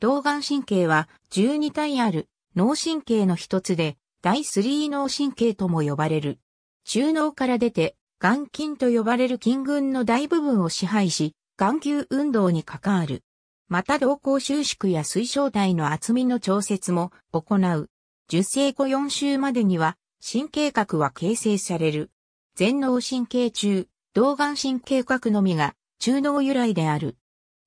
動眼神経は12体ある脳神経の一つで、第3脳神経とも呼ばれる。中脳から出て、眼筋と呼ばれる筋群の大部分を支配し、眼球運動に関わる。また動向収縮や水晶体の厚みの調節も行う。受精後4週までには神経核は形成される。全脳神経中、動眼神経核のみが中脳由来である。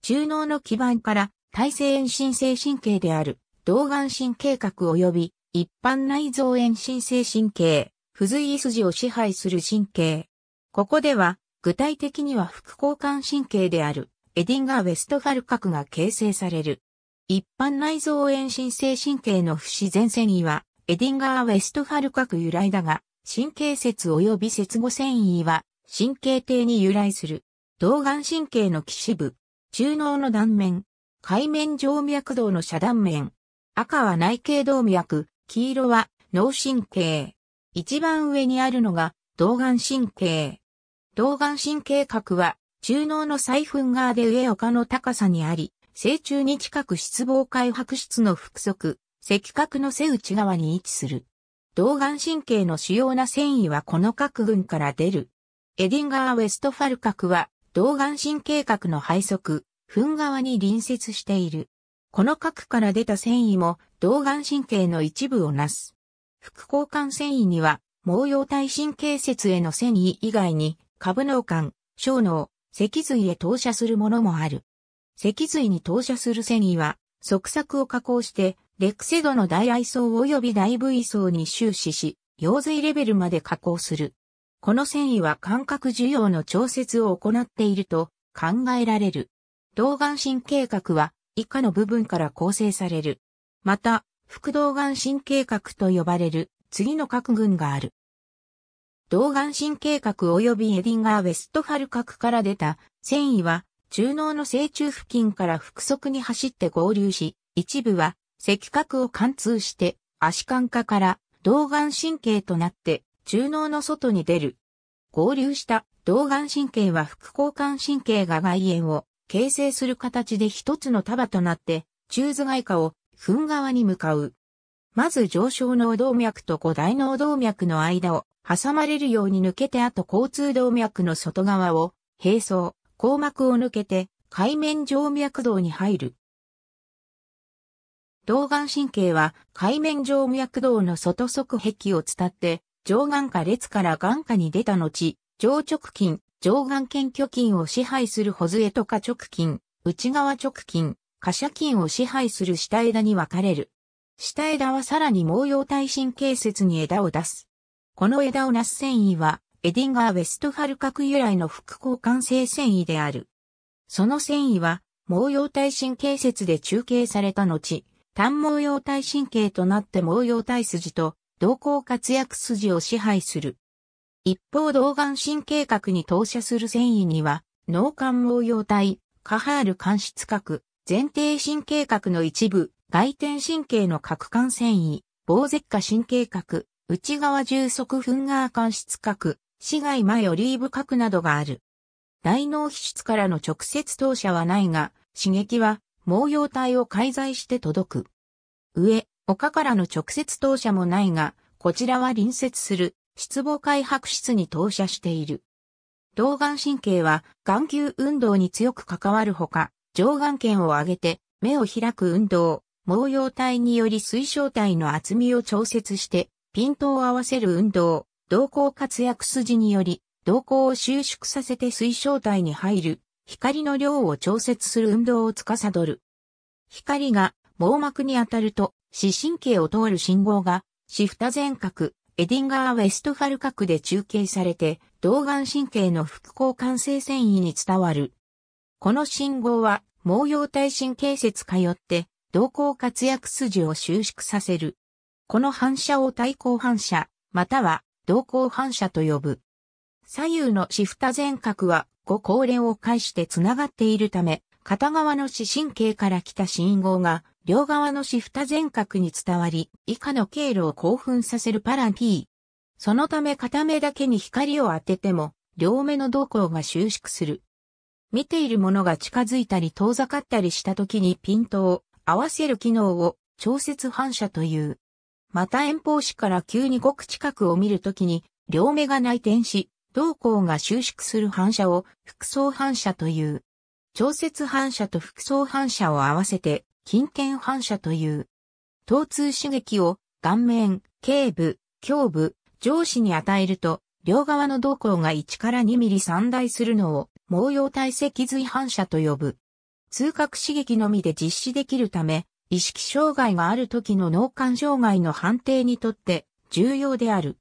中脳の基盤から体性遠心性神経である、動眼神経核及び一般内臓遠心性神経、不随意筋を支配する神経。ここでは、具体的には副交換神経である、エディンガー・ウェストファル核が形成される。一般内臓遠心性神経の不自然繊維は、エディンガー・ウェストファル核由来だが、神経節及び節後繊維は、神経底に由来する。動眼神経の基支部、中脳の断面、海面静脈動の遮断面。赤は内頸動脈、黄色は脳神経。一番上にあるのが動眼神経。動眼神経核は中脳の細粉側で上丘の高さにあり、正中に近く失望回白質の腹側、赤核の背内側に位置する。動眼神経の主要な繊維はこの核群から出る。エディンガー・ウェストファル核は動眼神経核の背側、糞側に隣接している。この核から出た繊維も動眼神経の一部をなす。副交換繊維には、毛様体神経節への繊維以外に、株脳幹、小脳、脊髄へ投射するものもある。脊髄に投射する繊維は、側索を加工して、レクセドの大愛層及び大部位層に終始し、溶髄レベルまで加工する。この繊維は感覚需要の調節を行っていると考えられる。動眼神経核は以下の部分から構成される。また、副動眼神経核と呼ばれる次の核群がある。動眼神経核及びエディンガー・ウェストファル核から出た繊維は中脳の正中付近から腹側に走って合流し、一部は赤核を貫通して足管下から動眼神経となって中脳の外に出る。合流した動眼神経は副交感神経が外縁を形成する形で一つの束となって、中頭蓋下を糞側に向かう。まず上昇脳動脈と五大脳動脈の間を挟まれるように抜けてあと交通動脈の外側を並走、硬膜を抜けて海面静脈動に入る。動眼神経は海面静脈動の外側壁を伝って上眼下列から眼下に出た後、上直筋、上眼腱虚筋を支配するほずえとか直筋、内側直筋、貨車筋を支配する下枝に分かれる。下枝はさらに毛様体神経節に枝を出す。この枝をなす繊維は、エディンガー・ウェストファル核由来の副交換性繊維である。その繊維は、毛様体神経節で中継された後、単毛様体神経となって毛様体筋と、同行活躍筋を支配する。一方動眼神経核に投射する繊維には、脳幹毛様体、カハール間質核、前庭神経核の一部、外転神経の核間繊維、防舌下神経核、内側重足フンガー間質核、市外前オリーブ核などがある。大脳皮質からの直接投射はないが、刺激は毛様体を介在して届く。上、丘からの直接投射もないが、こちらは隣接する失望開白室に投射している。動眼神経は眼球運動に強く関わるほか、上眼圏を上げて目を開く運動、毛様体により水晶体の厚みを調節してピントを合わせる運動、動向活躍筋により動向を収縮させて水晶体に入る光の量を調節する運動を司る。光が網膜に当たると視神経を通る信号がシフタ全角、エディンガー・ウェストファル角で中継されて、動眼神経の副交感性繊維に伝わる。この信号は、毛様体神経節通って、動向活躍筋を収縮させる。この反射を対抗反射、または動向反射と呼ぶ。左右のシフタ全角は5高齢を介してつながっているため、片側の視神経から来た信号が、両側の視蓋全角に伝わり、以下の経路を興奮させるパラ P。そのため片目だけに光を当てても、両目の動向が収縮する。見ているものが近づいたり遠ざかったりした時にピントを合わせる機能を調節反射という。また遠方視から急にごく近くを見るときに、両目が内転し、動向が収縮する反射を、複層反射という。調節反射と副層反射を合わせて、近腱反射という。疼痛刺激を顔面、頸部、胸部、上肢に与えると、両側の動向が1から2ミリ散大するのを、毛様体脊髄反射と呼ぶ。痛覚刺激のみで実施できるため、意識障害がある時の脳幹障害の判定にとって重要である。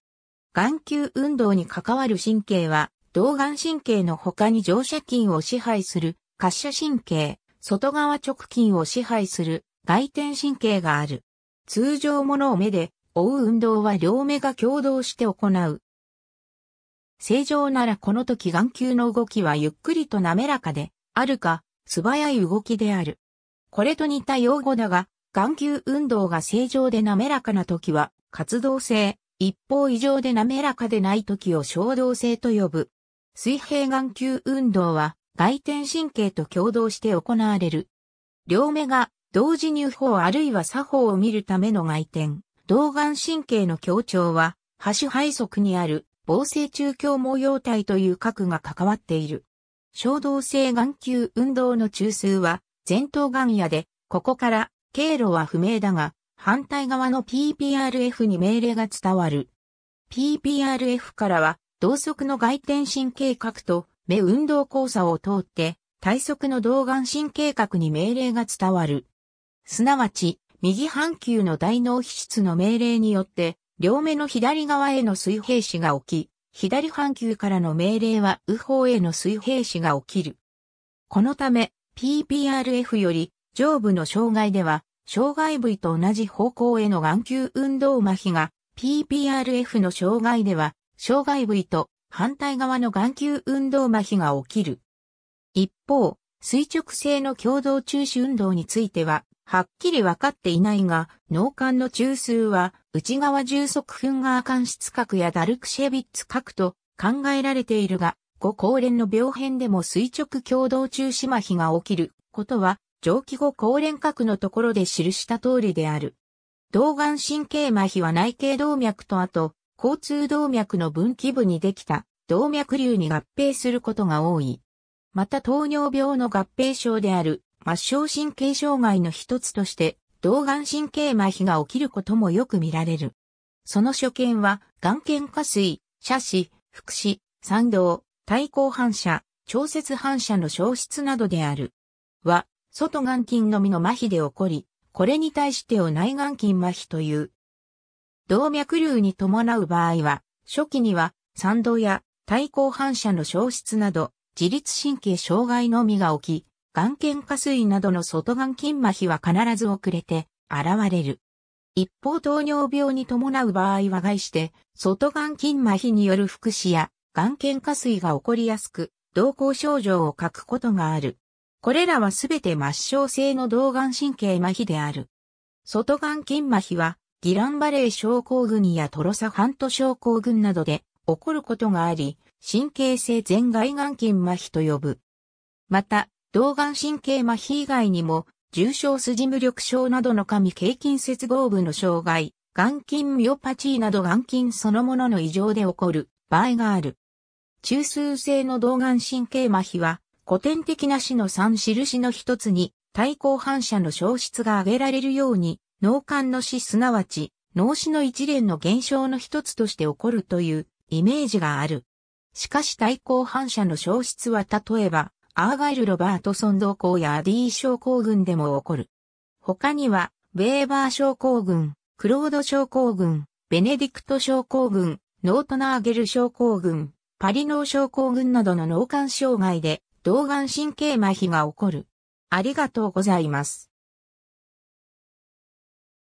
眼球運動に関わる神経は、動眼神経の他に乗車筋を支配する滑車神経、外側直筋を支配する外転神経がある。通常ものを目で追う運動は両目が共同して行う。正常ならこの時眼球の動きはゆっくりと滑らかで、あるか、素早い動きである。これと似た用語だが、眼球運動が正常で滑らかな時は、活動性、一方以上で滑らかでない時を衝動性と呼ぶ。水平眼球運動は、外転神経と共同して行われる。両目が同時に右方あるいは左方を見るための外転、動眼神経の強調は、端種配側にある防生中共模様体という核が関わっている。衝動性眼球運動の中枢は前頭眼野で、ここから経路は不明だが、反対側の PPRF に命令が伝わる。PPRF からは、同側の外転神経核と目運動交差を通って、体側の動眼神経核に命令が伝わる。すなわち、右半球の大脳皮質の命令によって、両目の左側への水平子が起き、左半球からの命令は右方への水平子が起きる。このため、PPRF より上部の障害では、障害部位と同じ方向への眼球運動麻痺が、PPRF の障害では、障害部位と反対側の眼球運動麻痺が起きる。一方、垂直性の共同中止運動については、はっきり分かっていないが、脳幹の中枢は、内側重足粉ガー間質核やダルクシェビッツ核と考えられているが、ご高連の病変でも垂直共同中止麻痺が起きることは、上記後高連核のところで記した通りである。動眼神経麻痺は内頸動脈とあと、交通動脈の分岐部にできた動脈瘤に合併することが多い。また糖尿病の合併症である末梢神経障害の一つとして動眼神経麻痺が起きることもよく見られる。その所見は、眼圏下垂、斜視、副視、参道、対抗反射、調節反射の消失などである。は、外眼筋のみの麻痺で起こり、これに対してを内眼筋麻痺という、動脈瘤に伴う場合は、初期には、賛同や対抗反射の消失など、自律神経障害のみが起き、眼瞼下垂などの外眼筋麻痺は必ず遅れて現れる。一方糖尿病に伴う場合は外して、外眼筋麻痺による副祉や眼瞼下垂が起こりやすく、動向症状を書くことがある。これらはすべて末梢性の動眼神経麻痺である。外眼筋麻痺はギランバレー症候群やトロサハント症候群などで起こることがあり、神経性全外眼筋麻痺と呼ぶ。また、動眼神経麻痺以外にも、重症筋無力症などの神経筋接合部の障害、眼筋ミオパチーなど眼筋そのものの異常で起こる場合がある。中枢性の動眼神経麻痺は、古典的な死の三印の一つに、対抗反射の消失が挙げられるように、脳幹の死すなわち脳死の一連の現象の一つとして起こるというイメージがある。しかし対抗反射の消失は例えば、アーガイル・ロバートソン動向やアディー症候群でも起こる。他には、ベーバー症候群、クロード症候群、ベネディクト症候群、ノートナーゲル症候群、パリ脳症候群などの脳幹障害で、動眼神経麻痺が起こる。ありがとうございます。